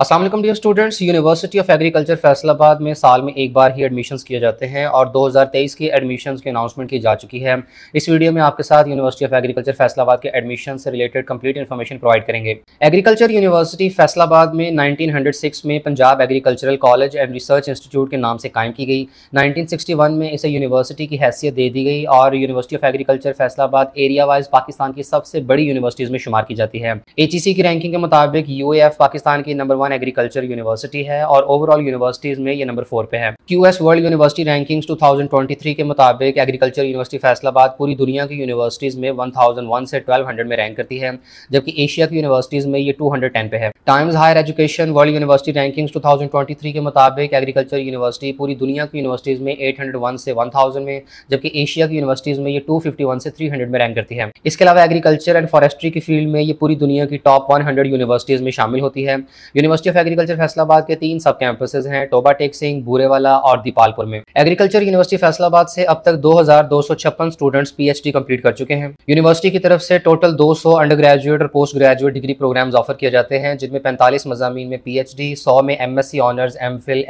Aslam dear students university of agriculture Faisalabad में साल में एक बार ही एडमिशन्स किए जाते हैं और 2023 की एडमिशन्स के अनाउंसमेंट की जा चुकी है इस वीडियो में आपके साथ यूनिवर्सिटी ऑफ एग्रीकल्चर फैसलाबाद के एडमिशन से रिलेटेड कंप्लीट इन्फॉर्मेशन प्रोवाइड करेंगे एग्रीकल्चर यूनिवर्सिटी फैसलाबाद में नाइनटीन में Punjab agricultural college and research institute के नाम से कायम की गई नाइनटीन में इसे यूनिवर्सिटी की हैसियत दे दी गई और university of agriculture Faisalabad area wise Pakistan की सबसे बड़ी यूनिवर्सिटीज़ में शुमार की जाती है ए e की रैंकिंग के मुताबिक यू पाकिस्तान की नंबर वन एग्रीकल्चर यूनिवर्सिटी है और ओवरऑल यूनिवर्सिटीज़ में ये नंबर फोर पे है Q S world university rankings 2023 के मुताबिक एग्रीकल्चर यूनिवर्सिटी फैसलाबाद पूरी दुनिया की यूनिवर्सिटीज़ में वन से 1200 में रैंक करती है जबकि एशिया की यूनिवर्सिटीज़ में ये 210 पे है Times higher education world university rankings 2023 के मुताबिक एग्रीकल्चर यूनिवर्सिटी पूरी दुनिया की यूनिवर्सिटीज़ में 801 से 1000 में जबकि एशिया की यूनिवर्सिटीज़ में ये 251 से 300 में रैंक करती है इसके अलावा एग्रीकल्चर एंड फॉरेस्ट्री की फील्ड में ये पूरी दुनिया की टॉप 100 यूनिवर्सिटीज़ में शामिल होती है university university of agriculture Faisalabad के तीन सब कैंपसेज हैं टोबा टेक सिंह वाला और दीपालपुर में एग्रीकल्चर यूनिवर्सिटी फैसलाबाद से अब तक 2256 स्टूडेंट्स पीएचडी कंप्लीट कर चुके हैं यूनिवर्सिटी की तरफ से टोटल 200 अंडर ग्रेजुएट और postgraduate degree program offer किए जाते हैं जिनमें पैंतालीस मजामी में पीएचडी सौ में M C honours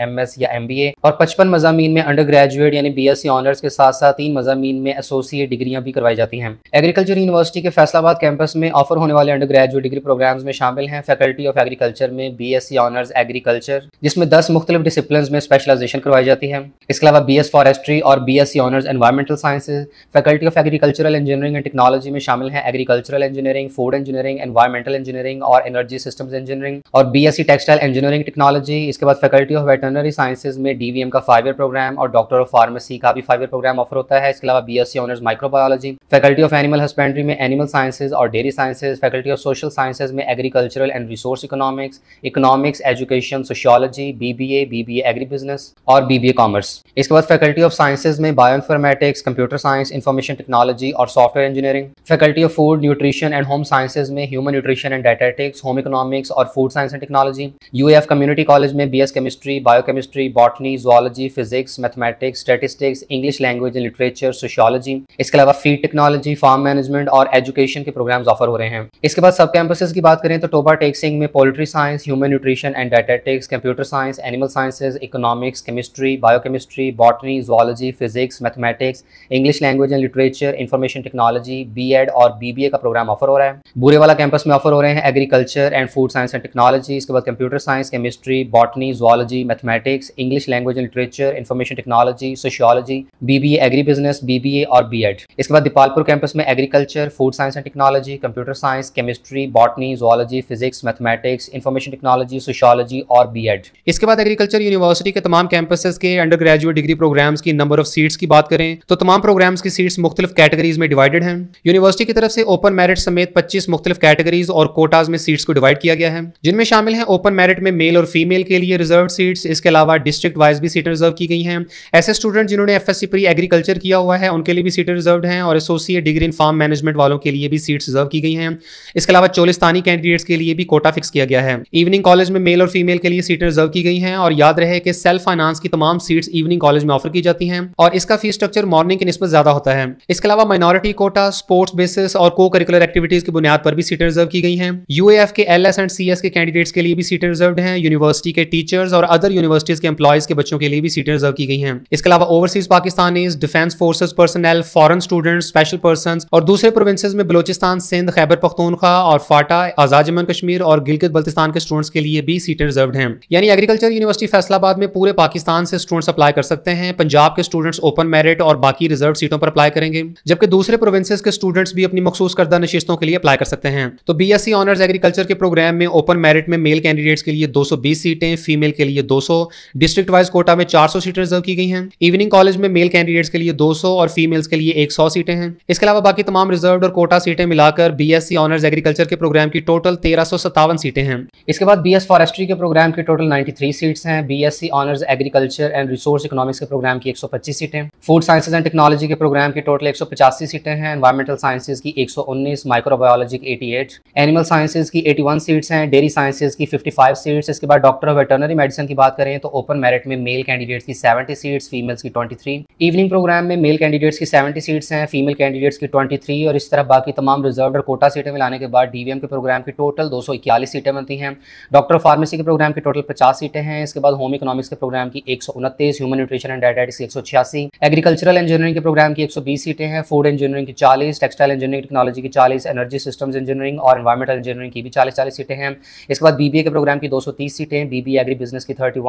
M S या ए और पचपन मजामी में अंडर ग्रेजुएट यानी सी ऑनर्स के साथ साथ तीन मजामी में एसोसिएट डिग्रियां भी करवाई जाती हैं एग्रीकल्चर यूनिवर्सिटी के फैसलाबाद कैंपस में ऑफर होने वाले अंडर ग्रेजुएट डिग्री प्रोग्राम्स में शामिल हैं फैकल्टी ऑफ एग्रीकल्चर में बी बीएससी ऑनर्स एग्रीकल्चर जिसमें दस मुख्तलिफ डिसिप्लिन में स्पेशलाइजेशन करवाई जाती है इसके अलावा बी एस फॉरेस्ट्री और B S C honours environmental sciences faculty of agricultural engineering and technology में शामिल है agricultural engineering food engineering environmental engineering और एनर्जी सिस्टम इंजीनियरिंग और B S C textile engineering technology इसके बाद फैकल्टी ऑफ वेटनरी साइंसेज में D V M का five year program और डॉक्टर ऑफ फार्मेसी का भी फाइवर प्रोग्राम ऑफर होता है इसके अलावा B S C honours microbiology faculty of animal husbandry में एनिमल साइंसेज और dairy sciences faculty of social sciences में agricultural and resource economics economic economics education sociology BBA BBA agri business और BBA commerce इसके बाद faculty of sciences में bioinformatics computer science information technology और software engineering faculty of food nutrition and home sciences में human nutrition and dietetics home economics और food science and technology U community college में B chemistry biochemistry botany zoology physics mathematics statistics English language and literature sociology इसके अलावा feed technology farm management और education के programs offer हो रहे हैं इसके बाद सब कैंपस की बात करें तो टोबा टेक्सिंग में poultry science human and and computer science animal animal economics economics, biochemistry botany zoology physics mathematics English language and literature information technology B Ed और बी बी ए का प्रोग्राम ऑफर हो रहा है बुरे वाला कैंपस में offer हो रहे हैं agriculture and food science and technology इसके बाद computer science chemistry botany zoology mathematics English language and literature information technology sociology B B agree business B B A और बी एड इसके बाद दीपालपुर कैंपस में agriculture food science and technology computer science chemistry botany zoology physics mathematics information technology psychology sociology और BEd इसके बाद agriculture university के तमाम campuses के अंडर ग्रेजुएट डिग्री प्रोग्राम्स की नंबर ऑफ सीट्स की बात करें तो तमाम प्रोग्राम्स की सीट्स मुख्तलिफ कैटेगरीज में डिवाइडेड हैं यूनिवर्सिटी की तरफ से ओपन मेरिट समेत पच्चीस मुख्तलिफ कैटेगरीज और कोटाज में सीट्स को डिवाइड किया गया है जिनमें शामिल है ओपन मेरिट में मेल और फीमेल के लिए रिजर्व सीट्स इसके अलावा डिस्ट्रिक्ट वाइज भी सीटें रिजर्व की गई हैं ऐसे स्टूडेंट जिन्होंने एफ एस प्री एग्रीकल्चर किया हुआ है उनके लिए भी सीटें रिजर्व हैं और associate degree in farm management वालों के लिए भी सीट्स रिजर्व की गई हैं इसके अलावा चोलिस्तानी कैंडिडेट्स के लिए भी कोटा फिक्स किया गया है इवनिंग कॉलेज में मेल और फीमेल के लिए सीटें रिजर्व की गई हैं और याद रहे कि सेल्फ फाइनेंस की तमाम सीट्स इवनिंग कॉलेज में ऑफर की जाती हैं और इसका फीस स्ट्रक्चर मॉर्निंग के नस्बत ज्यादा होता है इसके अलावा माइनॉरिटी कोटा स्पोर्ट्स बेसिस और को करिकुलर एक्टिविटीज की बुनियाद पर भी सीटें रिजर्व की गई हैं यूएफ के L S and C S के कैंडिडेट्स के लिए भी सीटें रिजर्व हैं यूनिवर्सिटी के टीचर्स और अदर यूनिवर्सिटीज के एम्प्लॉयज के बच्चों के लिए भी सीटें रिजर्व की गई हैं इसके अलावा overseas Pakistani defence forces personnel foreign students special person और दूसरे प्रोविंसेज में बलोचिस्तान सिंध खैबर पख्तूनखा और फाटा आजाद जम्मू कश्मीर और गिलगित बल्तिस्तान के स्टूडेंट्स के लिए भी सीटें रिजर्व हैं यानी एग्रीकल्चर यूनिवर्सिटी फैसलाबाद में पूरे पाकिस्तान से स्टूडेंट्स अप्लाई कर सकते हैं पंजाब के स्टूडेंट्स ओपन मेरिट और बाकी रिजर्व सीटों पर अप्लाई करेंगे जबकि दूसरे प्रोविंसेस के स्टूडेंट्स भी अपनी मखसूस करदा नशिस्तों के लिए अप्लाई कर सकते हैं तो B S C honours agriculture के प्रोग्राम में ओपन मेरिट में मेल कैंडिडेट्स के लिए दो सौ बीस सीटें फीमेल के लिए दो सौ डिस्ट्रिक्ट वाइज कोटा में चार सौ सीटें रिजर्व की गई हैं इवनिंग कॉलेज में मेल कैंडिडेट्स के लिए दो सौ और फीमेल्स के लिए एक सौ सीटें हैं इसके अलावा बाकी तमाम रिजर्व और कोटा सीटें मिलाकर B S C honours agriculture के प्रोग्राम की टोटल तेरह सौ सत्तावन सीटें हैं इसके बाद बीएस फॉरेस्ट्री के प्रोग्राम की टोटल 93 सीट्स हैं BSc honours agriculture and resource economics के प्रोग्राम की 125 सीटें फूड साइंसेज एंड टेक्नोलॉजी के प्रोग्राम की टोटल 185 सीटें हैं एनवायरमेंटल साइंसेज की 119 माइक्रोबायोलॉजी की 88 एनिमल साइंसेज की 81 सीट्स हैं डेयरी साइंसेज की 55 सीट्स इसके बाद डॉक्टर ऑफ वेटरनरी मेडिसिन की बात करें तो ओपन मेरिट में मेल कैंडिडेट्स की सेवेंटी सीट्स फीमेल्स की ट्वेंटी इवनिंग प्रोग्राम में मेल कैंडिडेट्स की सेवेंटी सीट्स हैं फीमेल कैंडिडेट्स की ट्वेंटी और इस तरह बाकी तमाम रिजर्व और कोटा सीटें मिलाने के बाद डीवीएम के प्रोग्राम की टोटल दो सीटें बनती हैं डॉक्टर फार्मेसी के प्रोग्राम की टोटल पचास सीटें हैं इसके बाद होम इकोनॉमिक्स के प्रोग्राम की एक ह्यूमन न्यूट्रिशन एंड डायटाइटिक्स की एक एग्रीकल्चरल इंजीनियरिंग के प्रोग्राम की बीस सीटें हैं फूड इंजीनियरिंग की चालीस टेक्सटाइल इंजीनियरिंग टेक्नोलॉजी की चालीस एनर्जी सिस्टम इंजीनियरिंग और इन्वायरमेंटल इंजीनियरिंग की भी चालीस चालीस सीटें हैं इसके बाद बीबीए के प्रोग्राम की तीस सीटें बीबीए एग्री बिजनेस की थर्टी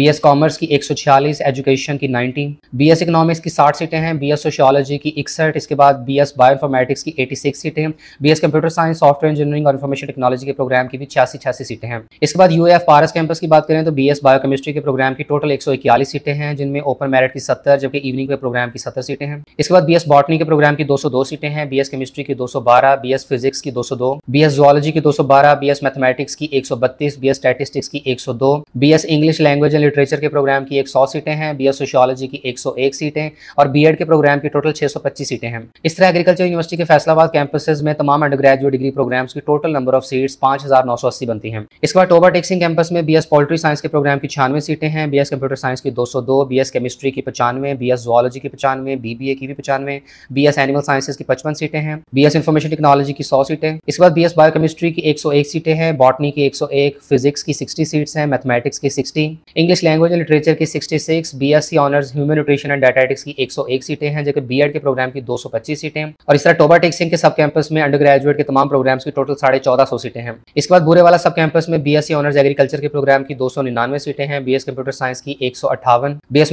बी एस कॉमर्स की छियालीस एजुकेशन की बी एस इकोनॉमिक्स की साठ सीटें हैं एस सोशियोलॉजी की इकसठ इसके बाद बी एस बायोइन्फॉर्मेटिक्स की six seats S computer science software engineering और इन्फॉर्मेशन टेक्नोलॉजी के प्रोग्राम की भी छियासी छियासी सीटें हैं इसके बाद यू एफ पारस कैंपस की बात करें तो बी एस बायोकेमिस्ट्री के प्रोग्राम की टोटल एक सौ इक्यालीस सीटें हैं जिनमें ओपन मेरिट की सत्तर जबकि इवनिंग के प्रोग्राम की सत्तर सीटें हैं इसके बाद बी एस बॉटनी के प्रोग्राम की दो सौ दो सीटें हैं बी एस केमिस्ट्री की दो सौ बारह बी एस फिजिक्स की दो सौ दो बी एस जोलॉजी की दो सौ बारह बी एस मैथमेटिक्स की एक सौ बत्तीस बी एस स्टैटिस्टिक्स की एक सौ दो B S English language and literature के प्रोग्राम की एक सौ सीटें हैं बी एस सोशियोलॉजी की एक सौ एक सीटें और बी एड के प्रोग्राम की टोटल छह सौ पच्चीस सीटें हैं इस तरह एग्रीकल्चर यूनिवर्सिटी के फैसलाबाद कैंपसेज में तमाम अंडर ग्रेजुएट डिग्री प्रोग्राम्स की टोटल नंबर ऑफ सीट्स पांच हजार नौ सौ अस्सी बनती है इसके बार टोबा टेक्सिंग कैंपस में बीएस पोल्ट्री साइंस के प्रोग्राम की छियानवे सीटें हैं बीएस कंप्यूटर साइंस की 202, बीएस केमिस्ट्री की पचानवे बीएस जोलॉजी की पचानवे बीबीए की भी पचानवे बीएस एनिमल साइंसेज की पचपन सीटें हैं बीएस इंफॉर्मेशन टेक्नोलॉजी की सौ सीटें इसके बाद बीएस बायोकेमिस्ट्री की एक सौ एक सीटें हैं बॉटनी की एक सौ एक फिजिक्स की सिक्सटी सीट्स हैं मैथमेटिक्स की sixty English language and literature की sixty six B S C honours human nutrition and dietetics की एक सौ एक सीटें हैं जबकि बी एड के प्रोग्राम की दो सौ पच्चीस सीटें और इस तरह टोबा टेक्सिंग के सब कैंपस में अंडर ग्रेजुएट के तमाम प्रोग्राम्स की टोटल साढ़े चौदह सौ सीटें हैं इसके बाद बुरे वाला सब कैंपस में बी बीएससी ऑनर्स एग्रीकल्चर के प्रोग्राम की दो सीटें हैं बीएस कंप्यूटर साइंस की एक सौ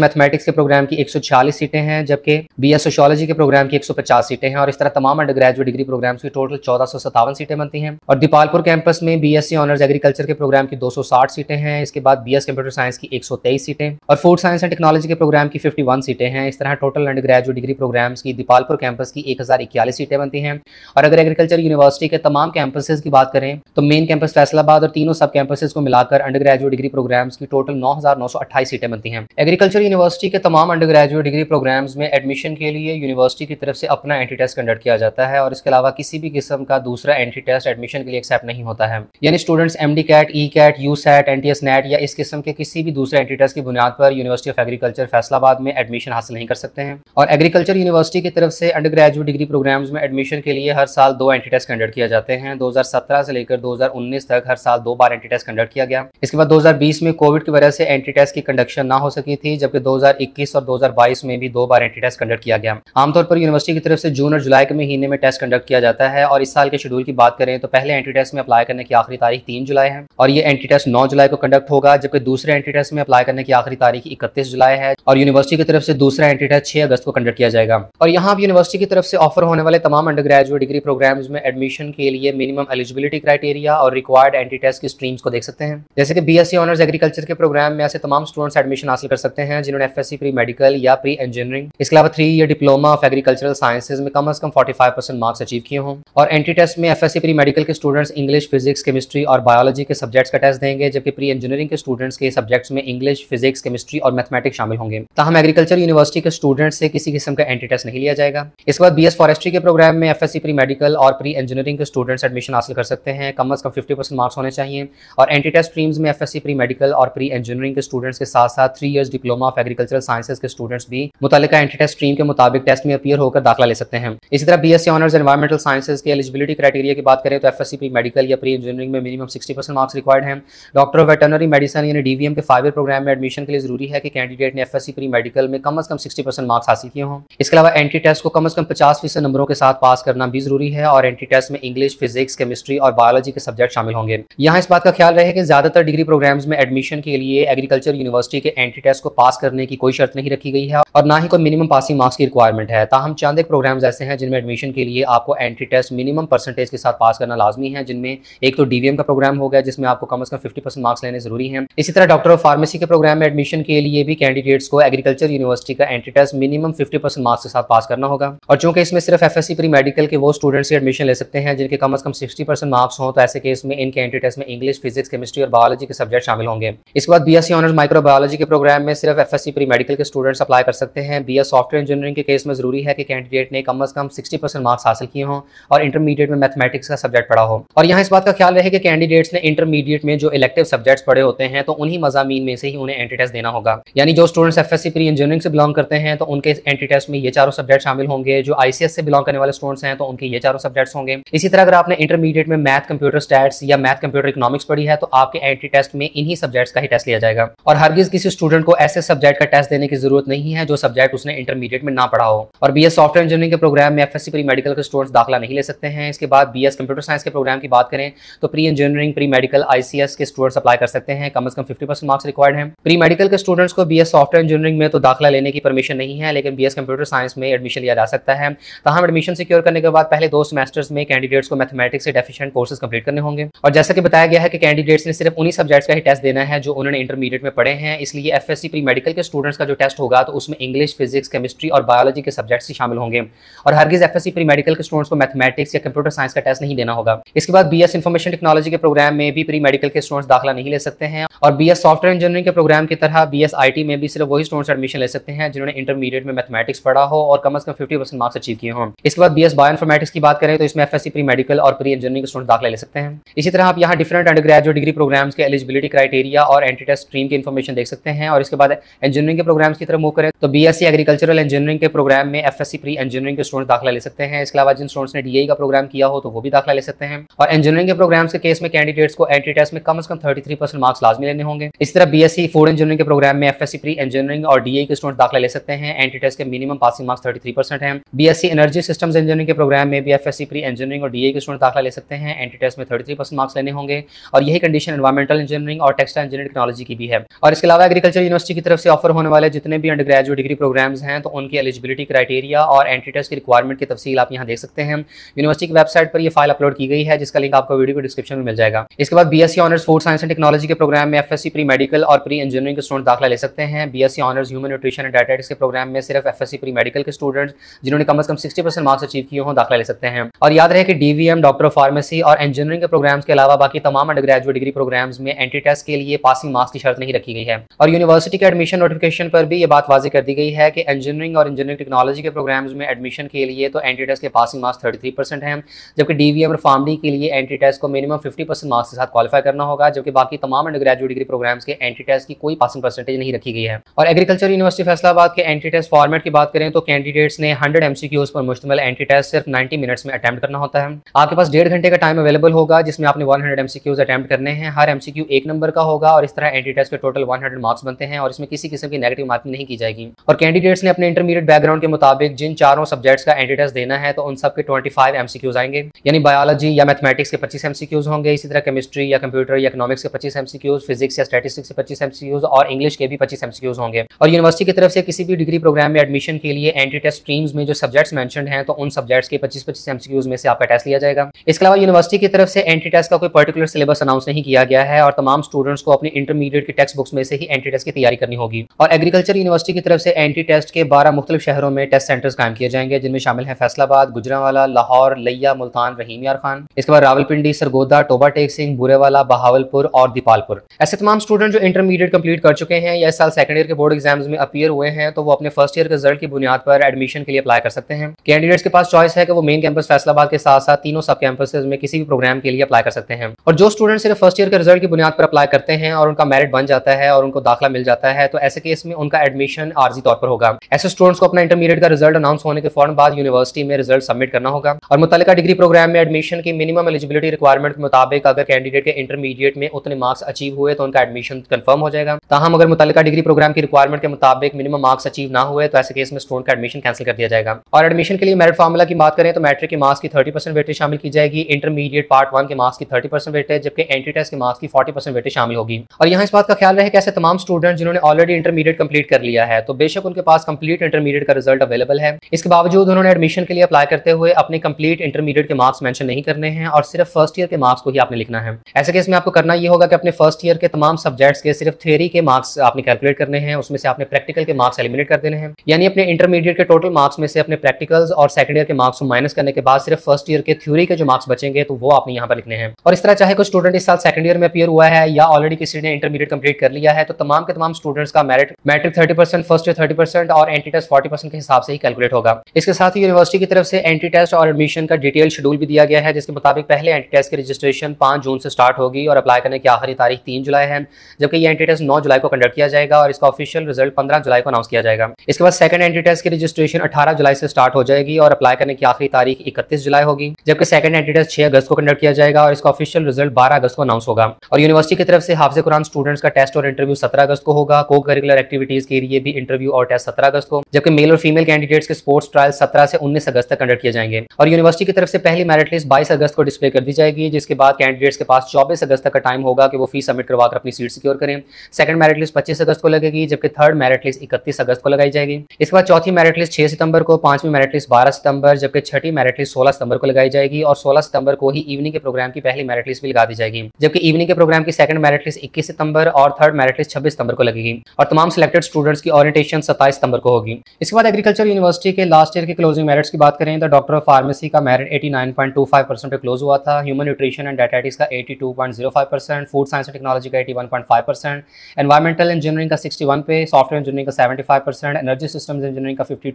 मैथमेटिक्स e के प्रोग्राम की एक सीटें हैं जबकि बीएस सोशोलॉजी e के प्रोग्राम की पचास सीटें हैं और इस तरह तमाम अंडर ग्रेजुएट डिग्री प्रोग्राम की टोटल चौदह सीटें बनती हैं और दीपालपुर कैंपस में बीएससी ऑनर्स एग्रीकल्चर के प्रोग्राम की साठ सीटें हैं इसके बाद एस कंप्यूटर साइंस की तेईस सीटें और फूड साइंस एंड टेक्नोलॉजी के प्रोग्राम की वन सीटें हैं इस तरह total undergraduate degree program की दीपालपुर कैंपस की एक सीटें बनती हैं और अगर एग्रीकल्चर यूनिवर्सिटी के तमाम कैंपस की बात करें तो मेन कैंपस फैसलाबाद और तीनों सब सब कैंपसेस को मिलाकर अंडर ग्रेजुएट डिग्री प्रोग्राम्स की टोटल नौ सीटें बनती हैं एग्रीकल्चर यूनिवर्सिटी के तमाम अंडर ग्रेजुएट डिग्री प्रोग्राम्स में एडमिशन के लिए यूनिवर्सिटी की तरफ से अपना एंटी टेस्ट कंडक्ट किया जाता है और इसके अलावा किसी भी किस्म का दूसरा एंट्री टेस्ट एडमिशन के लिए एक्सेप्ट नहीं होता है यानी students M D CAT E CAT U SAT N T S NET या इस किस्म के किसी भी दूसरे एंट्री टेस्ट की बुनियाद पर यूनिवर्सिटी ऑफ एग्रीकल्चर फैसलाबाद में एडमिशन हासिल नहीं कर सकते हैं और एग्रीकल्चर यूनिवर्सिटी की तरफ से अंडर ग्रेजुएट डिग्री प्रोग्राम्स में एडमिशन के लिए हर साल दो एंट्री टेस्ट कंडक्ट किया जाते हैं 2017 से लेकर 2019 तक हर साल दो बार बार एंटी टेस्ट कंडक्ट किया गया इसके बाद 2020 में कोविड की वजह से एंटी टेस्ट की कंडक्शन ना हो सकी थी जबकि 2021 और 2022 में भी दो बार एंटी टेस्ट कंडक्ट किया गया आमतौर पर यूनिवर्सिटी की तरफ से जून और जुलाई के महीने में टेस्ट कंडक्ट किया जाता है और इस साल के शेड्यूल की बात करें तो पहले एंटी टेस्ट में अप्लाई करने की आखिरी तारीख तीन जुलाई है और ये एंटी टेस्ट नौ जुलाई को कंडक्ट होगा जबकि दूसरे एंटी टेस्ट में अप्लाई करने की आखिरी तारीख इकतीस जुलाई है और यूनिवर्सिटी की तरफ से दूसरा एंटी टेस्ट छह अगस्त को कंडक्ट किया जाएगा और यहाँ पर यूनिवर्सिटी की तरफ से ऑफर होने वाले तमाम अंडर ग्रेजुएट डिग्री प्रोग्राम्स में एडमिशन के लिए मिनिमम एलिजिबिलिटी क्राइटेरिया और रिक्वायर्ड एंटी टेस्ट की स्ट्रीम्स को देख सकते हैं जैसे कि बीएससी ऑनर्स एग्रीकल्चर के प्रोग्राम में ऐसे तमाम स्टूडेंट्स एडमिशन हासिल कर सकते हैं जिन्होंने एफएससी प्री मेडिकल या प्री इंजीनियरिंग इसके अलावा three year diploma of agricultural sciences में कम अज कम फोर्टी मार्क्स अचीव किए हों और एंट्री टेस्ट में एफ प्री मेडिकल के स्टूडेंट्स इंग्लिश फिजिक्स केमिस्ट्री और बायोलॉजी के सब्जेक्ट्स का टेस्ट देंगे जबकि प्री इंजीनियरिंग के स्टूडेंट्स के सब्जेक्ट्स में इंग्लिश फिजिक्स केमिस्ट्री और मैथमेटिक्स शामिल होंगे तहम एग्रीकल्चर यूनिवर्सिटी के स्टूडेंट से किसी किस्म का एंट्री टेस्ट नहीं लिया जाएगा इसके बाद बी फॉरेस्ट्री के प्रोग्राम में एफ प्री मेडिकल और प्री इंजीनियरिंग के स्टूडेंट्स एडमिशन हासिल कर सकते हैं कम अज कम फिफ्टी मार्क्स होने चाहिए और एंटी टेस्ट स्ट्रीम्स में एफ प्री मेडिकल और प्री इंजीनियरिंग के स्टूडेंट्स के साथ साथ three years diploma of agricultural sciences के स्टूडेंट्स भी मुतल एंटी टेस्ट स्ट्रीम के मुताबिक टेस्ट में अपीयर होकर दाखिला ले सकते हैं इसी तरह B S C honours environmental sciences के एलिजिबिलिटी क्राइटेरिया की बात करें तो एफ प्री मेडिकल या प्री इंजीनियरिंग में minimum sixty percent marks required हैं डॉक्टर ऑफ वेटनरी मेडिसिन यानी डीवीएम के फाइव ईयर प्रोग्राम में एडमिशन के लिए जरूरी है कि कैंडिडेट ने एफ प्री मेडिकल में कम अज कम सिक्सटी परसेंट मार्क्स हासिल किए हों इसके अलावा एंटी टेस्ट को कम अज कम पचास फीसद नंबरों के साथ पास करना भी जरूरी है और एंटी टेस्ट में इंग्लिश फिजिक्स केमिस्ट्री और बायोलॉजी के सब्जेक्ट शामिल होंगे यहाँ इस बात बात का ख्याल रहे कि ज़्यादातर डिग्री प्रोग्राम्स में एडमिशन के लिए एग्रीकल्चर यूनिवर्सिटी के एंट्री टेस्ट को पास करने की कोई शर्त नहीं रखी गई है और ना ही कोई मिनिमम पासिंग मार्क्स की रिक्वायरमेंट है ताहम चंद एक प्रोग्राम्स ऐसे हैं जिनमें एडमिशन के लिए आपको एंट्री टेस्ट मिनिमम परसेंटेज के साथ पास करना लाजमी है जिनमें एक तो डीवीएम का प्रोग्राम हो गया जिसमें आपको कम अज कम फिफ्टी मार्क्स लेने जरूरी है इसी तरह डॉक्टर ऑफ फार्मेसी के प्रोग्राम में एडमिशन के लिए भी कैंडिडेट्स को एग्रीकल्चर यूनिवर्सिटी का entry test minimum fifty marks के साथ पास करना होगा और चूंकि इसमें सिर्फ एफ प्री मेडिकल के वो स्टूडेंट्स एडमिशन ले सकते हैं जिनके कम अज कम सिक्सटी मार्क्स हों तो ऐसे केस में इनके एंट्री टेस्ट में इंग्लिश इंग्लिश फिजिक्स केमिस्ट्री और बायोलॉजी के सब्जेक्ट शामिल होंगे इसके बाद बी एस ऑनर्स माइक्रोबायोलॉजी के प्रोग्राम में सिर्फ F S C pre medical के स्टूडेंट्स अप्लाई कर सकते हैं बी एस सॉफ्टवेयर इंजीनियरिंग के केस में जरूरी है कि कैंडिडेट ने कम अज कम सिक्सटी परसेंट मार्क्स हासिल किए हों और इंटरमीडिएट में मैथमेटिक्स का सब्जेक्ट पढ़ा हो और यहाँ इस बात का ख्याल रहे कि कैंडिडेट्स ने इंटरमीडिएट में जो इलेक्टिव सब्जेक्ट्स पढ़े होते हैं तो उन्हीं मजामी में से ही उन्हें एंट्री टेस्ट देना होगा यानी जो students F S C pre engineering से बिलोंग करते हैं तो उनके एंट्री टेस्ट में ये चारों सब्जेक्ट शामिल होंगे जो आई सी एस से बिलोंग करने वाले स्टूडेंट्स हैं तो उनके ये चारों सब्जेक्ट्स होंगे इसी तरह अगर आपने इंटरमीडिएट में मैथ कंप्यूटर स्टैट्स या मैथ कंप्यूटर इकोनॉमिक इकोनॉमिक्स पढ़ी है तो आपके एंट्री टेस्ट में इन्हीं सब्जेक्ट्स का ही टेस्ट लिया जाएगा और हरगिज किसी स्टूडेंट को ऐसे सब्जेक्ट का टेस्ट देने की जरूरत नहीं है जो सब्जेक्ट उसने इंटरमीडिएट में ना पढ़ा हो और बी सॉफ्टवेयर इंजीनियरिंग के प्रोग्राम में एफ एस प्री मेडिकल के स्टूडेंट्स दाखिला नहीं ले सकते हैं इसके बाद बी कंप्यूटर साइंस के प्रोग्राम की बात करें तो pre engineering pre medical ICS के स्टूडेंट्स अप्लाई कर सकते हैं कम अज कम फिफ्टी मार्क्स रिक्वायर्ड है प्री मेडिकल के स्टूडेंट्स को बी सॉफ्टवेयर इंजीनियरिंग में तो दाखिला लेने की परमिशन नहीं है लेकिन बी कंप्यूटर साइंस में एडमिशन लिया जा सकता है तहम एडमिशन सिक्योर करने के बाद पहले दो सेमेस्टर्स में कैंडिडेट्स को मैथमेटिक्स से डेफिशिएंट कोर्सेज कंप्लीट करने होंगे और जैसा कि बताया गया है है कि कैंडिडेट्स ने सिर्फ उन्हीं सब्जेक्ट्स का ही टेस्ट देना है जो उन्होंने इंटरमीडिएट में पढ़े हैं इसलिए एफ एस प्री मेडिकल के स्टूडेंट्स का जो टेस्ट होगा तो उसमें इंग्लिश फिजिक्स केमिस्ट्री और बायोलॉजी के सब्जेक्ट्स ही शामिल होंगे और हरगिज एफ एस प्री मेडिकल के स्टूडेंट्स को मैथमेटिक्स या कंप्यूटर साइंस का टेस्ट नहीं देना होगा इसके बाद बी एस इन्फॉर्मेशन टेक्नोलॉजी के प्रोग्राम में भी प्री मेडिकल के स्टूडेंट्स दाखिला नहीं ले सकते हैं और बी एस सॉफ्टवेयर इंजीनियरिंग के प्रोग्राम की तरह बी एस आई टी में भी सिर्फ वही स्टूडेंट्स एडमिशन ले सकते हैं जिन्होंने इंटरमीडिएट में मैथमेटिक्स पढ़ा हो और कम अज कम फिफ्टी परसेंट मार्क्स अचीव किए हों इसके बाद बी एस बायो इन्फॉर्मेटिक्स की बात करें तो इसमें एफ एस प्री मेडिकल और प्री इंजीनियरिंग के स्टूडेंट दाखिला ले सकते हैं इसी तरह आप यहाँ different undergraduate degree programmes के एलिजिबिलिटी क्राइटेरिया और एंटी टेस्ट स्ट्रीम की इन्फॉर्मेशन देख सकते हैं और इसके बाद इंजीनियरिंग के प्रोग्राम्स की तरफ मूव करें तो बीएससी एग्रीकल्चरल इंजीनियरिंग के प्रोग्राम में एफएससी प्री इंजीनियरिंग के स्टूडेंट दाखिला ले सकते हैं इसके अलावा जिन स्टूडेंट्स ने डीआई e का प्रोग्राम किया हो तो वो भी दाखिला ले सकते हैं और इंजीनियरिंग के प्रोग्राम्स के केस में कैंडिडेट्स को एंट्री टेस्ट में कम अज कम थर्टी मार्क्स लाजमी लेने होंगे इस तरह बीएससी फूड इंजीनियरिंग के प्रोग्राम में एफएससी प्री इंजीनियरिंग और डीआई e के स्टूडेंट दाखिला ले सकते हैं एंट्री टेस्ट के मिनिमम पासिंग मार्क्स थर्टी है बीएससी एनर्जी सिस्टम इंजीनियरिंग के प्रोग्राम में भी एफएससी प्री इंजीनियरिंग और डीआई e के स्टूडेंट दाखिला ले सकते हैं एंट्री टेस्ट में थर्टी मार्क्स लेने होंगे और यही कंडीशन एनवायरमेंटल इंजीनियरिंग और टेक्सटाइल इंजीनियरिंग टेक्नोलॉजी की भी है और इसके अलावा एग्रीकल्चर यूनिवर्सिटी की तरफ से ऑफर होने वाले जितने भी अंडर ग्रेजुएट डिग्री प्रोग्राम्स हैं तो उनकी एलिजिबिलिटी क्राइटेरिया और एंट्री टेस्ट की रिक्वायरमेंट की तफसील आप यहाँ देख सकते हैं यूनिवर्सिटी की वेबसाइट पर यह फाइल अपलोड की गई है जिसका लिंक आपको वीडियो को डिस्क्रिप्शन में मिल जाएगा इसके बाद B S C honours food science and technology के प्रोग्राम में F S C pre medical और प्री इंजीनियरिंग के स्टूडेंट दाखिला ले सकते हैं B S C honours human nutrition and dietetics के प्रोग्राम में सिर्फ F S C pre medical के स्टूडेंट्स जिन्होंने कम अज कम सिक्सटी परसेंट मार्क्स अचीव किए हों दाखिला ले सकते हैं और याद रहे कि डी डॉक्टर ऑफ फार्मेसी और इंजीनियरिंग के प्रोग्राम्स के अलावा बाकी तमाम तमाम अंडर ग्रेजुएट डिग्री प्रोग्राम्स में एंट्री टेस्ट के लिए पासिंग मार्क्स की शर्त नहीं रखी गई है और यूनिवर्सिटी के एडमिशन नोटिफिकेशन पर भी ये बात वाजी कर दी गई है कि इंजीनियरिंग और इंजीनियरिंग टेक्नोलॉजी के प्रोग्राम्स में एडमिशन के लिए तो एंट्री टेस्ट के passing marks thirty three percent है जबकि डी और फार्मी के लिए एंट्री टेस्ट को मिनिमम फिफ्टी परसेंट मार्क्स के साथ क्वालिफाई करना होगा जबकि बाकी तमाम अंडर ग्रेजुएट डिग्री प्रोग्राम्स के एंट्री टेस्ट की कोई पासिंग परसेंटेज नहीं रखी गई है और एग्रीकल्चर यूनिवर्सिटी फैसलाबाद के एंट्री टेस्ट फॉर्मेट की बात करें तो कैंडिडेट्स ने हंड्रेड एमसीक्यूज पर मुश्तमिल एंट्री टेस्ट सिर्फ नाइन्टी मिनट्स में अटैम्प्ट करना होता है आपके पास डेढ़ घंटे का टाइम अवेलेबल होगा जिसमें आपने one hundred MCQs MCQs attempt करने हैं हर एमसीक्यू एक नंबर का होगा और इस तरह एंटी टेस्ट के टोटल 100 मार्क्स बनते हैं और इसमें किसी किस्म की नेगेटिव मार्किंग नहीं की जाएगी और कैंडिडेट्स ने अपने इंटरमीडिएट बैकग्राउंड के मुताबिक जिन चारों सब्जेक्ट्स का एंटी टेस्ट देना है तो उन सबके ट्वेंटी फाइव एमसीक्यूज आएंगे यानी बायोलॉजी या मैथमेटिक्स के पच्चीस एमसीक्यूज होंगे इसी तरह केमिस्ट्री या कंप्यूटर या इकोनॉमिक्स के पच्चीस एमसीक्यूज फिजिक्स या स्टेटिस्टिक्स के पच्चीस एमसीक्यूज और इंग्लिश के भी पच्चीस एमसीक्यूज होंगे और यूनिवर्सिटी की तरफ से किसी भी डिग्री प्रोग्राम में एडमिशन के लिए एंटी टेस्ट स्ट्रीम्स में जो सब्जेक्ट्स मैंशन हैं तो उन सब्जेक्ट्स के पच्चीस पच्चीस एमसीक्यूज में से आपका टेस्ट लिया जाएगा इसके अलावा यूनिवर्सिटी की तरफ से एंटी टेस्ट का कोई पर्टिकुलर सिलेबस सिलेबस अनाउंस नहीं किया गया है और तमाम स्टूडेंट्स को अपने इंटरमीडिएट के टेक्स्ट बुक्स में से ही एंट्री टेस्ट की तैयारी करनी होगी और एग्रीकल्चर यूनिवर्सिटी की तरफ से एंट्री टेस्ट के बारह मुख्त शहरों में टेस्ट सेंटर्स कायम किए जाएंगे जिनमें शामिल है फैसलाबाद गुजरावाला लाहौर लैया मुल्तान रहीम यार खान इसके बाद रावलपिंडी सरगोदा टोबा टेक सिंह बुरेवाला बहावलपुर और दीपालपुर ऐसे तमाम स्टूडेंट जो इंटरमीडिएट कंप्लीट कर चुके हैं या इस साल सेकंड ईयर के बोर्ड एग्जाम्स में अपीयर हुए हैं तो वो अपने फर्स्ट ईयर के रिजल्ट की बुनियाद पर एडमिशन के लिए अप्लाई कर सकते हैं कैंडिडेट्स के पास चॉइस है कि वो मेन कैंपस फैसलाबाद के साथ साथ तीनों सब कैंपस में किसी भी प्रोग्राम के लिए अप्लाई कर सकते हैं और जो स्टूडेंट सिर्फ फर्स्ट ईयर के रिजल्ट की बुनियाद पर अप्लाई करते हैं और उनका मेरिट बन जाता है और उनको दाखिला मिल जाता है तो ऐसे केस में उनका एडमिशन आर्जी तौर पर होगा ऐसे स्टूडेंट्स को अपना इंटरमीडिएट का रिजल्ट अनाउंस होने के फौरन बाद यूनिवर्सिटी में रिजल्ट सबमिट करना होगा और मुतल डिग्री प्रोग्राम में एडमिशन की मिनिमम एलिजिबिलिटी रिक्वायरमेंट के मुताबिक अगर कैंडिडेट के इंटरमीडिएट में उतने मार्क्स अचीव हुए तो उनका एडमिशन कन्फर्म हो जाएगा तहम अगर मुतल डिग्री प्रोग्राम की रिक्वायरमेंट के मुताबिक मिनिमम मार्क्स अचीव ना हुए तो ऐसे केस में स्टूडेंट का एडमिशन कैंसिल कर दिया जाएगा और एडमिशन के लिए मेरिट फार्मूला की बात करें तो मैट्रिक के मार्क्स की थर्टी परसेंट वेटेज शामिल की जाएगी इंटरमीडिएट पार्ट वन के मार्क्स की थर्टी परसेंट वेटेज जबकि एंट्री टेस्ट के मार्क्स की फोर्टी परसेंट वेटेज शामिल होगी और यहाँ इस बात का ख्याल रहे कैसे तमाम स्टूडेंट जिन्होंने ऑलरेडी इंटरमीडिएट कंप्लीट कर लिया है तो बेशक उनके पास कंप्लीट इंटरमीडिएट का रिजल्ट अवेलेबल है इसके बावजूद उन्होंने एडमिशन के लिए अप्लाई करते हुए अपने कंप्लीट इंटरमीडिएट के मार्क्स मैंशन नहीं करने हैं और सिर्फ फर्स्ट ईयर के मार्क्स को ही आपने लिखना है ऐसे केस में आपको करना यह होगा कि अपने फर्स्ट ईयर के तमाम सब्जेक्ट्स के सिर्फ थेरी के मार्क्स आपने कैलकुलेट करने हैं उसमें से आपने प्रैक्टिकल के मार्क्स एलिमिनेट कर देने हैं यानी अपने इंटरमीडिएट के टोटल मार्क्स में से अपने प्रैक्टिकल्स और सेकंड ईयर के मार्क्स को माइनस करने के बाद सिर्फ फर्स्ट ईयर के थ्योरी के जो मार्क्स बचेंगे तो वो आपने यहाँ पर लिखने हैं और इस तरह चाहे कुछ स्टूडेंट इस साल सेकंड ईयर में अपियर हुआ है या ऑलरेडी किसी ने इंटरमीडिएट कंप्लीट कर लिया है तो तमाम के तमाम स्टूडेंट्स का merit matric thirty percent first year thirty percent और एंटी टेस्ट फोर्टी परसेंट के हिसाब से ही कैलकुलेट होगा इसके साथ ही यूनिवर्सिटी की तरफ से एंटी टेस्ट और एडमिशन का डिटेल शेड्यूल भी दिया गया है जिसके मुताबिक पहले एंटी टेस्ट की रजिस्ट्रेशन पांच जून से स्टार्ट होगी और अप्लाई करने की आखिरी तारीख तीन जुलाई है जबकि ये एंटी टेस्ट नौ जुलाई को कंडक्ट किया जाएगा और इसका ऑफिशियल रिजल्ट पंद्रह जुलाई को अनाउंस किया जाएगा इसके बाद सेकंड एंटी टेस्ट की रजिस्ट्रेशन अठारह जुलाई से स्टार्ट हो जाएगी और अप्लाई करने की आखिरी तारीख इकतीस जुलाई होगी जबकि सेकंड एंटी टेस्ट छह अगस्त को कंडक्ट किया जाएगा और इसका ऑफिशियल रिजल्ट बारह अगस्त को अनाउंस होगा और यूनिवर्सिटी की तरफ से हाफिज कुरान स्टूडेंट्स का टेस्ट और इंटरव्यू सत्रह अगस्त को होगा को करिकुलर एक्टिविटीज के लिए भी इंटरव्यू और टेस्ट सत्रह अगस्त को जबकि मेल और फीमेल कैंडिडेट्स के स्पोर्ट्स ट्रायल सत्रह से उन्नीस अगस्त तक कंडक्ट किए जाएंगे और यूनिवर्सिटी की तरफ से पहली मेरिट लिस्ट बाईस अगस्त को डिस्प्ले कर दी जाएगी जिसके बाद कैंडिडेट्स के पास चौबीस अगस्त तक का टाइम होगा कि वो फीस सबमिट करवाकर अपनी सीट सिक्योर करें सेकंड मेरिट लिस्ट पच्चीस अगस्त को लगेगी जबकि थर्ड मेरिट लिस्ट इकतीस अगस्त को लगाई जाएगी इसके बाद चौथी मेरिट लिस्ट छह सितंबर को पांचवी मेरिट लिस्ट बारह सितंबर जबकि छठी मेरिट लिस्ट सोलह सितंबर को लगाई जाएगी और सोलह सितंबर को ही इवनिंग के प्रोग्राम की पहली मेरिट लिस्ट भी लगा दी जाएगी जबकि इवनिंग के प्रोग्राम की सेकंड मेरिट लिस्ट इक्कीस सितंबर और थर्ड मेरिट लिस्ट छब्बीस सितंबर को लगेगी और तमाम सिलेक्टेड स्टूडेंट्स की ऑरियंटेशन सत्ताईस सितंबर को होगी इसके बाद एग्रीकल्चर यूनिवर्सिटी के लास्ट ईयर के क्लोजिंग मेरिट्स की बात करें तो डॉक्टर ऑफ फार्मेसी का मेरिट एटी नाइन क्लोज हुआ था ह्यूमन न्यूट्रिशन एंड डाटाटिक्स का eighty food science and technology का eighty one point environmental engineering का सिक्सटी पे सॉफ्टवेयर इंजीनियरिंग का सेवेंटी एनर्जी सिस्टम इंजीनियरिंग का fifty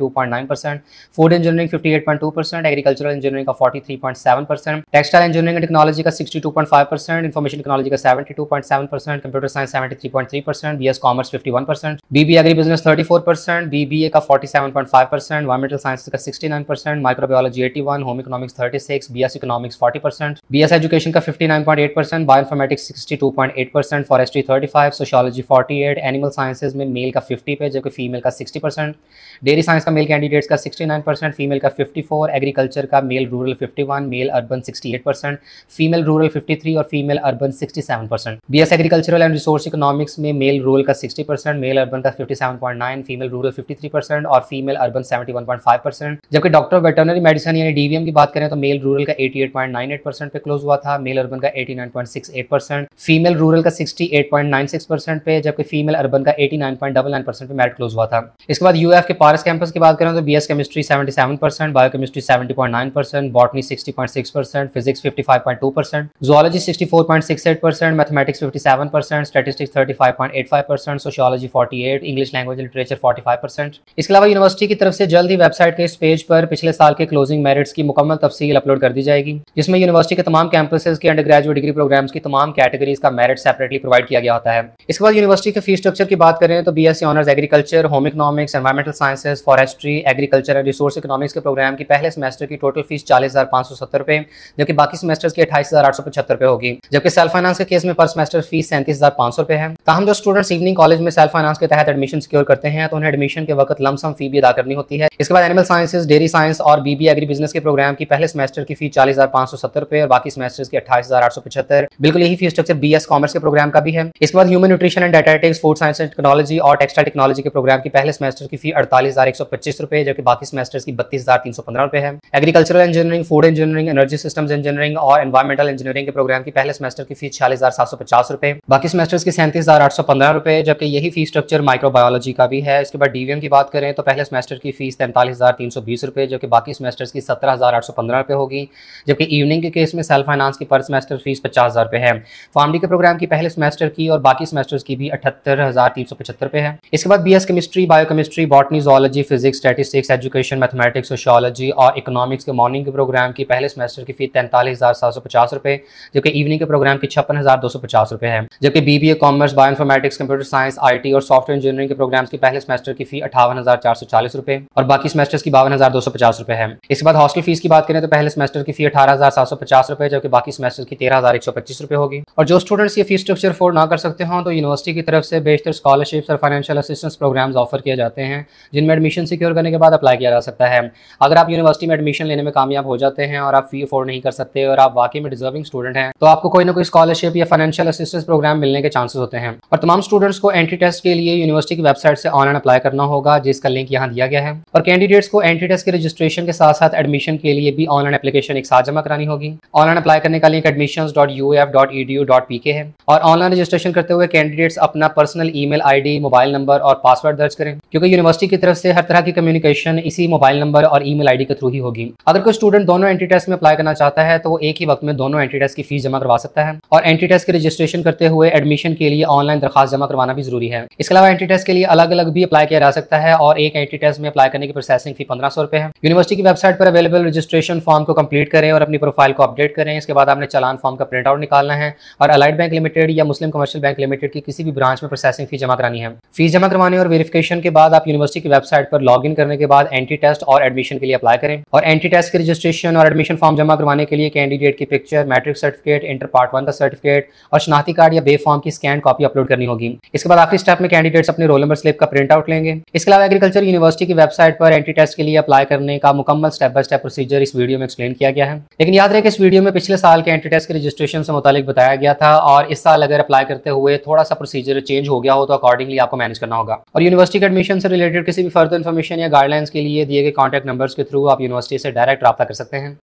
food engineering fifty eight point two percent agricultural engineering का forty three point seven percent textile engineering technology का sixty two point five five percent information technology का seventy two point seven percent computer science seventy three point three percent B S commerce fifty one percent B agree agribusiness thirty four percent B का forty seven point five percent environmental science का sixty nine percent microbiology eighty one home economics thirty six B S economics forty percent B S education का fifty nine point eight percent bio bioinformatics sixty two point eight percent forestry thirty five sociology forty eight animal sciences में male का fifty पे जबकि female का sixty percent dairy science का male candidates का sixty nine percent female का fifty four agriculture का male rural fifty one male urban sixty eight percent female rural fifty three और female urban 67 percent B S agricultural and resource economics में male rural का 60 percent male urban का 57.9 female rural 53 percent और female urban 71.5 percent जबकि doctor of veterinary medicine यानी DVM की बात करें तो मेल रूरल का 88.98 परसेंट पे क्लोज हुआ था मेल अर्बन का 89.68 परसेंट फीमेल रूरल का 68.96 परसेंट पे जबकि फीमेल अर्बन का 89.99 परसेंट पे मेरिट क्लोज हुआ था इसके बाद यूएफ के पारस कैंपस की बात करें तो B chemistry 77 percent biochemistry 70.9 percent botany 60.6 percent physics fifty 55.2 percent zoology English 64.68 percent, Mathematics 57 Statistics 35.85 Sociology 48, English Language Literature 45 इसके अलावा यूनिवर्सिटी की तरफ से जल्द ही वेबसाइट के इस पेज पर पिछले साल के क्लोजिंग मेरिट्स की मुकम्मल तफसील अपलोड कर दी जाएगी जिसमें यूनिवर्सिटी के तमाम कैंपस के अंडर ग्रेजुएट डिग्री प्रोग्राम्स की तमाम कैटेगरीज का मेरिट सेपरेटली प्रोवाइड किया गया होता है इसके बाद यूनिवर्सिटी के फी स्ट्रक्चर की बात करें तो B S honours agriculture home economics environmental sciences forestry agriculture and resource economics के प्रोग्राम की पहले सेमेस्टर की टोटल फीस चालीस हज़ार पांच सौ सत्तर रुपए जबकि बाकी सेमेस्टर्स की अठाईस हज़ार आठ सौ पचहत्तर रुपए होगी जबकि सेल्फ फाइनेंस के केस में पर सेमेस्टर फीस सैंतीस हज़ार पांच सौ रुपए है हम जो स्टूडेंट्स इवनिंग कॉलेज में सेल्फ फाइनेंस के तहत एडमिशन सिक्योर करते हैं तो उन्हें एडमिशन के वक्त लमसम फी भी अदा करनी होती है इसके बाद एनिमल साइंसेज डेयरी साइंस और बीबी एग्री बिजनेस के प्रोग्राम की पहले सेमेस्टर की फी चालीस हज़ार पांच सौ सत्तर रुपये और बाकी सेमेस्टर की अट्ठाईस हज़ार आठ सौ पचहत्तर बिल्कुल यही fee structure B S commerce के प्रोग्राम का भी है इसके बाद human nutrition and dietetics food science and technology और टेक्सटाइल टेक्नोलॉजी के प्रोग्राम की पहले सेमेस्टर की फी अड़तालीस हज़ार एक सौ पच्चीस रुपये जबकि बाकी सेमेस्टर की बत्तीस हज़ार तीन सौ पंद्रह रुपये है agricultural engineering food engineering energy systems engineering और एनवायरमेंटल इंजीनियरिंग के प्रोग्राम जबकि पहले सेमेस्टर की फीस छियालीस हज़ार सात सौ पचास रुपए बाकी सेमेस्टर की सैंतीस हज़ार आठ सौ पंद्रह रुपए जबकि यही फीस स्ट्रक्चर माइक्रोबायोलॉजी का भी है इसके बाद डीवीएम की बात करें तो पहले सेमेस्टर की फीस तैंतालीस हज़ार तीन सौ बीस रुपए जबकि बाकी सेमेस्टर की सत्रह हज़ार आठ सौ पंद्रह रुपए होगी जबकि इवनिंग के केस में सेल्फ फाइनेंस की पर सेमेस्टर फीस पचास हज़ार रुपए है फार्मी के प्रोग्राम की पहले सेमेस्टर की और बाकी सेमेस्टर की भी अठहत्तर हज़ार तीन सौ पचहत्तर रुपए है इसके बाद B S chemistry biochemistry botany zoology physics statistics education mathematics sociology और इकोनॉमिक्स के मॉर्निंग के प्रोग्राम की पहले सेमेस्टर की फीस तैंतालीस हज़ार सात सौ पचास रुपए जबकि इवनिंग के प्रोग्राम की छप्पन हज़ार दो सौ पचास रुपए है जबकि B B A commerce bioinformatics computer science I T और सॉफ्टवेयर इंजीनियरिंग के प्रोग्राम की पहले सेमेस्टर की फी अठावन हज़ार चार सौ चालीस रुपये और बाकी सेमेस्टर्स की बावन हज़ार दो सौ पचास रुपये है इसके बाद हॉस्टल फीस की बात करें तो पहले सेमेस्टर की फी अठारह हज़ार सात सौ पचास रुपए जबकि बाकी सेमेस्टर की तेरह हज़ार एक सौ पच्चीस रुपये होगी और जो स्टूडेंट्स ये फीस स्ट्रक्चर अफोर्ड ना कर सकते हो तो यूनिवर्सिटी की तरफ से बेहतर स्कॉलरशिप्स और फाइनेंशियल असिस्टेंस प्रोग्राम्स ऑफर किए जाते हैं जिनमें एडमिशन सिक्योर करने के बाद अप्लाई किया जा सकता है अगर आप यूनिवर्सिटी में एडमिशन लेने में कामयाब हो जाते हैं और आप फी अफोर्ड नहीं कर सकते और आप वाकई में डिजर्विंग स्टूडेंट हैं तो आपको कोई ना कोई स्कॉलरशिप या फाइनेंशियल असिस्टेंस प्रोग्राम मिलने के चांसेस होते हैं और तमाम स्टूडेंट्स को एंट्री टेस्ट के लिए यूनिवर्सिटी की वेबसाइट से ऑनलाइन अप्लाई करना होगा जिसका लिंक यहाँ दिया गया है और कैंडिडेट्स को एंट्री टेस्ट के रजिस्ट्रेशन के साथ साथ एडमिशन के लिए भी ऑनलाइन एप्लीकेशन एक साथ जमा करानी होगी ऑनलाइन अप्लाई करने का लिंक एडमिशन है और ऑनलाइन रजिस्ट्रेशन करते हुए कैंडिडेट्स अपना personal email mobile number और पासवर्ड दर्ज करें क्योंकि यूनिवर्सिटी की तरफ से हर तरह की कम्युनिकेशन इसी मोबाइल नंबर और ई मेल के थ्रू ही होगी अगर कोई स्टूडेंट दोनों एंट्री टेस्ट में अप्लाई करना चाहता है तो वो एक ही वक्त में दोनों एंट्री टेस्ट की फीस जमा जमा करवा सकता है और एंट्री टेस्ट के रजिस्ट्रेशन करते हुए एडमिशन के लिए ऑनलाइन दरखास्त जमा करवाना भी जरूरी है इसके अलावा एंट्री टेस्ट के लिए अलग अलग भी अप्लाई किया जा सकता है और एक एंट्री टेस्ट में अप्लाई करने की प्रोसेसिंग फी पंद्रह सौ है यूनिवर्सिटी की वेबसाइट पर अवेलेबल रजिस्ट्रेशन फॉर्म को कंप्लीट करें और अपनी प्रोफाइल को अपडेट करें इसके बाद आपने चलान फॉर्म का प्रिंट आउट निकालना है और अलाइड बैंक लिमिटेड या मुस्लिम कमर्शियल बैंक लिमिटेड की किसी भी ब्रांच में प्रोसेसिंग फी जमा करानी है फीस जमा करवाने और वेरिफिकेशन के बाद आप यूनिवर्सिटी की वेबसाइट पर लॉग करने के बाद एंट्री टेस्ट और एडमिशन के लिए अप्लाई करें और एंट्री टेस्ट के रजिस्ट्रेशन और एडमिशन फॉर्म जमा करवाने के लिए कैंडिडेट की picture matric certificate certificate inter part one का सर्टिफिकेट और शनाती कार्ड या बे फॉर्म की स्कैन कॉपी अपलोड करनी होगी इसके बाद आखिरी स्टेप में कैंडिडेट्स अपने रोल नंबर स्लिप का प्रिंट आउट लेंगे इसके अलावा एग्रीकल्चर यूनिवर्सिटी की वेबसाइट पर एंट्री टेस्ट के लिए अप्लाई करने का मुकम्मल स्टेप बाय स्टेप प्रोसीजर इस वीडियो में एक्सप्लेन किया गया है लेकिन याद रहे कि इस वीडियो में पिछले साल के एंट्री टेस्ट के रजिस्ट्रेशन से मुतालिक बताया गया था और इस साल अगर अप्लाई करते हुए थोड़ा सा प्रोसीजर चेंज हो गया हो तो अकॉर्डिंगली आपको मैनेज करना होगा और यूनिवर्सिटी के एडमिशन से रिलेटेड किसी भी फर्दर इन्फॉर्मेशन या गाइडलाइंस के लिए दिए गए कॉन्टैक्ट नंबर्स के थ्रू आप यूनिवर्सिटी से डायरेक्ट रब्ता कर सकते हैं